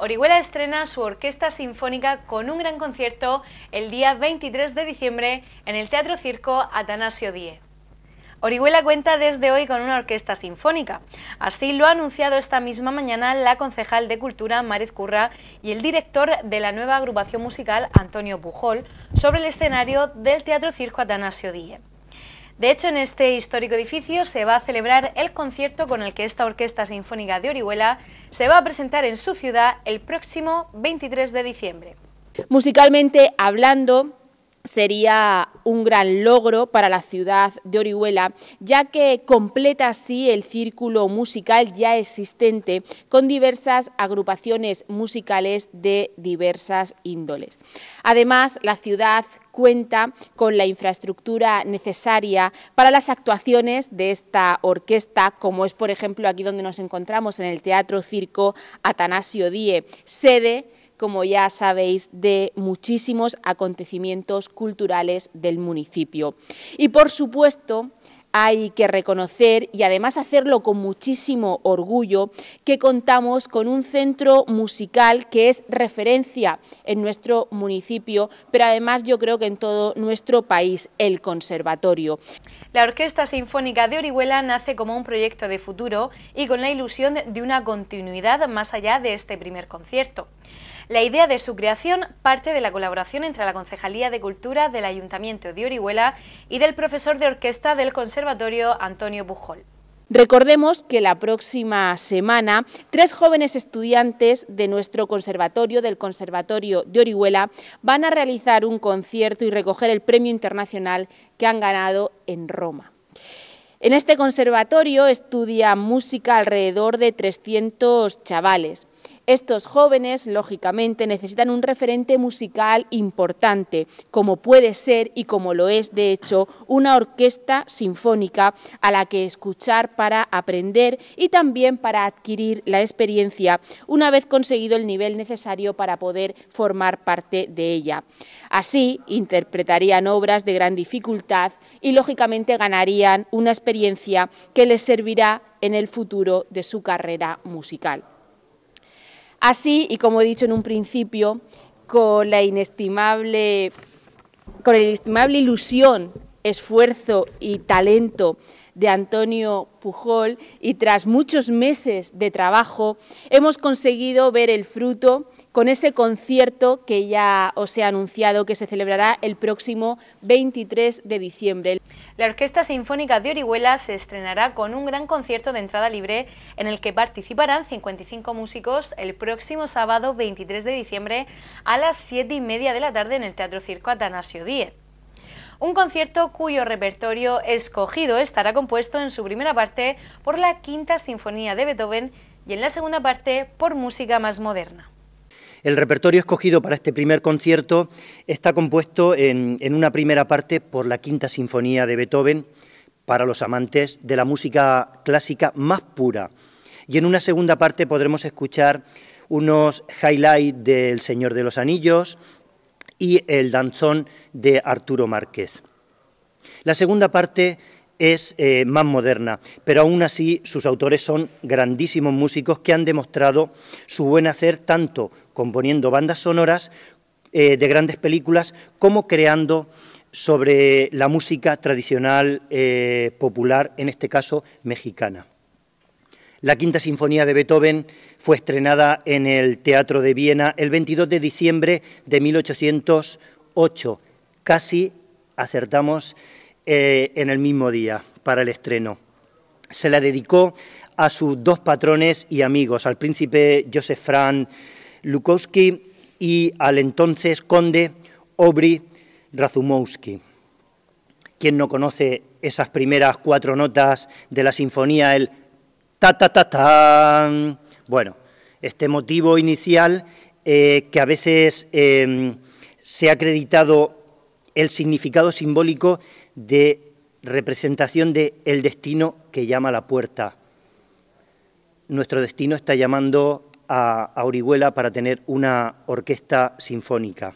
Orihuela estrena su orquesta sinfónica con un gran concierto el día 23 de diciembre en el Teatro Circo Atanasio Die. Orihuela cuenta desde hoy con una orquesta sinfónica. Así lo ha anunciado esta misma mañana la concejal de Cultura, Mariz Curra, y el director de la nueva agrupación musical, Antonio Pujol, sobre el escenario del Teatro Circo Atanasio Die. De hecho, en este histórico edificio se va a celebrar el concierto con el que esta Orquesta Sinfónica de Orihuela se va a presentar en su ciudad el próximo 23 de diciembre. Musicalmente hablando, sería un gran logro para la ciudad de Orihuela, ya que completa así el círculo musical ya existente con diversas agrupaciones musicales de diversas índoles. Además, la ciudad cuenta con la infraestructura necesaria para las actuaciones de esta orquesta, como es, por ejemplo, aquí donde nos encontramos, en el Teatro Circo Atanasio Die, sede como ya sabéis, de muchísimos acontecimientos culturales del municipio. Y, por supuesto, hay que reconocer y además hacerlo con muchísimo orgullo que contamos con un centro musical que es referencia en nuestro municipio, pero además yo creo que en todo nuestro país, el conservatorio. La Orquesta Sinfónica de Orihuela nace como un proyecto de futuro y con la ilusión de una continuidad más allá de este primer concierto. La idea de su creación parte de la colaboración entre la Concejalía de Cultura del Ayuntamiento de Orihuela y del profesor de orquesta del Conservatorio Conservatorio Antonio Pujol. Recordemos que la próxima semana tres jóvenes estudiantes de nuestro conservatorio, del Conservatorio de Orihuela, van a realizar un concierto y recoger el premio internacional que han ganado en Roma. En este conservatorio estudia música alrededor de 300 chavales. Estos jóvenes, lógicamente, necesitan un referente musical importante, como puede ser y como lo es, de hecho, una orquesta sinfónica a la que escuchar para aprender y también para adquirir la experiencia una vez conseguido el nivel necesario para poder formar parte de ella. Así, interpretarían obras de gran dificultad y, lógicamente, ganarían una experiencia que les servirá en el futuro de su carrera musical. Así, y como he dicho en un principio, con la inestimable, ilusión esfuerzo y talento de Antonio Pujol y tras muchos meses de trabajo hemos conseguido ver el fruto con ese concierto que ya os he anunciado que se celebrará el próximo 23 de diciembre. La Orquesta Sinfónica de Orihuela se estrenará con un gran concierto de entrada libre en el que participarán 55 músicos el próximo sábado 23 de diciembre a las 7 y media de la tarde en el Teatro Circo Atanasio Díez. Un concierto cuyo repertorio escogido estará compuesto en su primera parte por la Quinta Sinfonía de Beethoven y en la segunda parte por música más moderna. El repertorio escogido para este primer concierto está compuesto en, una primera parte por la Quinta Sinfonía de Beethoven para los amantes de la música clásica más pura. Y en una segunda parte podremos escuchar unos highlights del Señor de los Anillos, y el danzón de Arturo Márquez. La segunda parte es eh, más moderna, pero aún así sus autores son grandísimos músicos que han demostrado su buen hacer tanto componiendo bandas sonoras eh, de grandes películas como creando sobre la música tradicional eh, popular, en este caso mexicana. La Quinta Sinfonía de Beethoven fue estrenada en el Teatro de Viena el 22 de diciembre de 1808. Casi acertamos eh, en el mismo día para el estreno. Se la dedicó a sus dos patrones y amigos, al príncipe Josef Franz Lukowski y al entonces conde Aubrey Razumowski. ¿Quién no conoce esas primeras cuatro notas de la sinfonía, el Ta, ta, ta, ta. Bueno, este motivo inicial eh, que a veces em, se ha acreditado el significado simbólico de representación de el destino que llama a la puerta. Nuestro destino está llamando a, a Orihuela para tener una orquesta sinfónica.